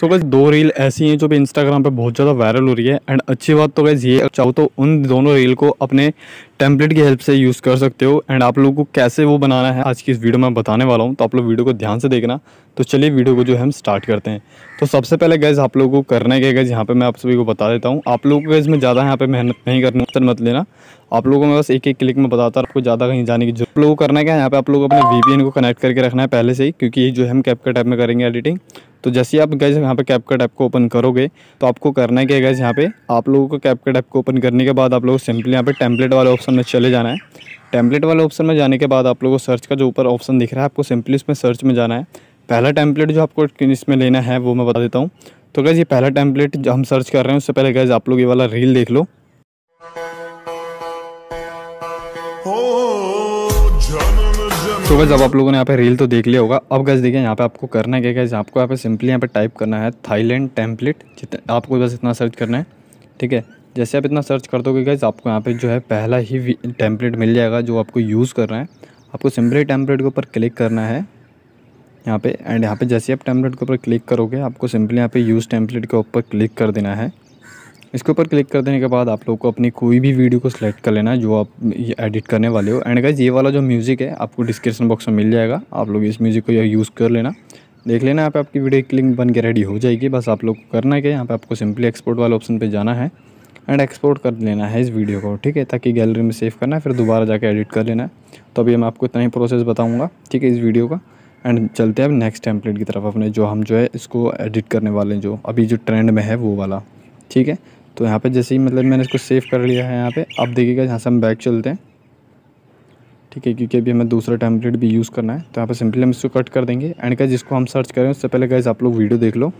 सो so गैस दो reel ऐसी हैं जो भी इंस्टाग्राम पे बहुत ज़्यादा वायरल हो रही है एंड अच्छी बात तो गैस ये चाहो तो उन दोनों रील को अपने टेम्पलेट की हेल्प से यूज़ कर सकते हो एंड आप लोगों को कैसे वो बनाना है आज की इस वीडियो में बताने वाला हूँ तो आप लोग वीडियो को ध्यान से देखना तो चलिए वीडियो को जो है हम स्टार्ट करते हैं तो सबसे पहले गैस आप लोगों को करने के गैस यहाँ पर मैं आप सभी को बता देता हूँ आप लोगों को गैस में ज़्यादा यहाँ पर मेहनत नहीं करनी उत्तर मत लेना आप लोगों को बस एक एक क्लिक में बताता हूँ आपको ज़्यादा कहीं जाने की जो आप लोगों को करना क्या है यहाँ पर आप लोग अपने वी को कनेक्ट करके रखना है पहले से ही क्योंकि जो हम कैप का टाइप में करेंगे एडिटिंग तो जैसे आप गैस यहाँ पे कैपकट ऐप को ओपन करोगे तो आपको करना है क्या गैस यहाँ पे आप लोगों को कैपकट ऐप को ओपन करने के बाद आप लोग सिंपली यहाँ पे टेम्पलेट वाले ऑप्शन में चले जाना है टेम्पलेट वाले ऑप्शन में जाने के बाद आप लोगों को सर्च का जो ऊपर ऑप्शन दिख रहा है आपको सिंपली उसमें सर्च में जाना है पहला टेम्पलेट जो आपको इसमें लेना है वो मैं बता देता हूँ तो गैस ये पहला टेम्पलेट जो हम सर्च कर रहे हैं उससे पहले गैज़ आप लोग ये वाला रील देख लो तो गैस अब आप लोगों ने यहाँ पे रील तो देख लिया होगा अब गैस देखिए यहाँ पे आपको करना है क्या आपको यहाँ पे सिंपली यहाँ पे टाइप करना है थाईलैंड टेम्पलेट जितना आपको बस इतना सर्च करना है ठीक है जैसे आप इतना सर्च कर दोगे गैस आपको यहाँ पे जो है पहला ही टेम्पलेट मिल जाएगा जो आपको यूज़ करना है आपको सिंपली टेम्पलेट के ऊपर क्लिक करना है यहाँ पे एंड यहाँ पे जैसे आप टेम्पलेट के ऊपर क्लिक करोगे आपको सिंपली यहाँ पे यूज़ टेम्पलेट के ऊपर क्लिक कर देना है इसके ऊपर क्लिक कर देने के बाद आप लोग को अपनी कोई भी वीडियो को सिलेक्ट कर लेना है जो आप एडिट करने वाले हो एंड गाइज ये वाला जो म्यूज़िक है आपको डिस्क्रिप्शन बॉक्स में मिल जाएगा आप लोग इस म्यूज़िक को यूज़ कर लेना देख लेना यहाँ पे आपकी वीडियो की लिंक बन के रेडी हो जाएगी बस आप लोग को करना है कि यहाँ पे आपको सिंपली एक्सपोर्ट वाले ऑप्शन पे जाना है एंड एक्सपोर्ट कर लेना है इस वीडियो को ठीक है ताकि गैलरी में सेव करना है फिर दोबारा जाकर एडिट कर लेना है तो अभी मैं आपको इतना ही प्रोसेस बताऊँगा ठीक है इस वीडियो का एंड चलते हैं अब नेक्स्ट टेम्पलेट की तरफ अपने जो हम जो है इसको एडिट करने वाले जो अभी जो ट्रेंड में है वो वाला ठीक है तो यहाँ पे जैसे ही मतलब मैंने इसको सेव कर लिया है यहाँ पे अब देखिएगा यहाँ से हम बैक चलते हैं ठीक है क्योंकि अभी हमें दूसरा टेम्पलेट भी यूज़ करना है तो यहाँ पे सिंपली हम इसको कट कर देंगे एंड का जिसको हम सर्च करें उससे पहले गाइज आप लोग वीडियो देख लो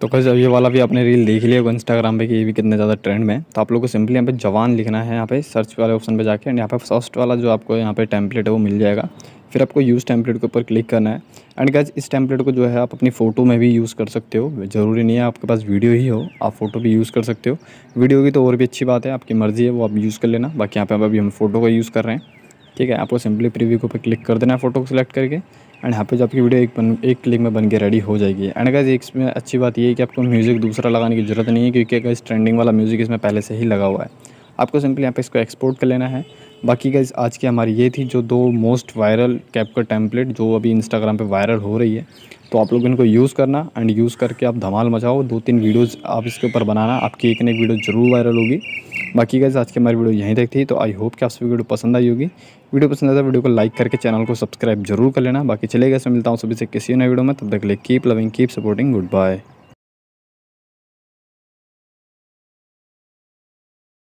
तो कैसे ये वाला भी आपने रील देख लिया होगा इंस्टाग्राम पे कि ये भी कितने ज़्यादा ट्रेंड में तो आप लोग को सिंपली यहाँ पे जवान लिखना है यहाँ पे सर्च वाले ऑप्शन पे जाके एंड यहाँ पे फर्स्ट वाला जो आपको यहाँ पे टेम्पलेट है वो मिल जाएगा फिर आपको यूज़ टेम्पलेट के ऊपर क्लिक करना है एंड कैसे इस टेम्पलेट को जो है आप अपनी फ़ोटो में भी यूज़ कर सकते हो ज़रूरी नहीं है आपके पास वीडियो ही हो आप फ़ोटो भी यूज़ कर सकते हो वीडियो की तो और भी अच्छी बात है आपकी मर्ज़ी है वो आप यूज़ कर लेना बाकी यहाँ पर अभी हम फ़ोटो का यूज़ कर रहे हैं ठीक है आपको सिंपली प्रीव्यू को पे क्लिक कर देना है फ़ोटो को सिलेक्ट करके एंड यहाँ पे जो आपकी वीडियो एक बन एक क्लिक में बन के रेडी हो जाएगी एंड अगर इसमें अच्छी बात ये है कि आपको म्यूज़िक दूसरा लगाने की ज़रूरत नहीं है क्योंकि अगर इस ट्रेंडिंग वाला म्यूज़िक इसमें पहले से ही लगा हुआ है आपको सिंपली यहाँ पे इसको एक्सपोर्ट कर लेना है बाकी गाइज आज की हमारी ये थी जो दो मोस्ट वायरल कैप का टेम्पलेट जो अभी इंस्टाग्राम पे वायरल हो रही है तो आप लोग इनको यूज़ करना एंड यूज़ करके आप धमाल मचाओ दो तीन वीडियोज़ आप इसके ऊपर बनाना आपकी एक नई वीडियो ज़रूर वायरल होगी बाकी गैस आज की हमारी वीडियो यहीं तक थी तो आई होप कि आप सभी वीडियो पसंद आई होगी वीडियो पसंद आया वीडियो तो को लाइक करके चैनल को सब्सक्राइब जरूर कर लेना बाकी चले गए मिलता हूँ सभी से किसी नए वीडियो में तब तक ले लिए keep loving keep supporting good bye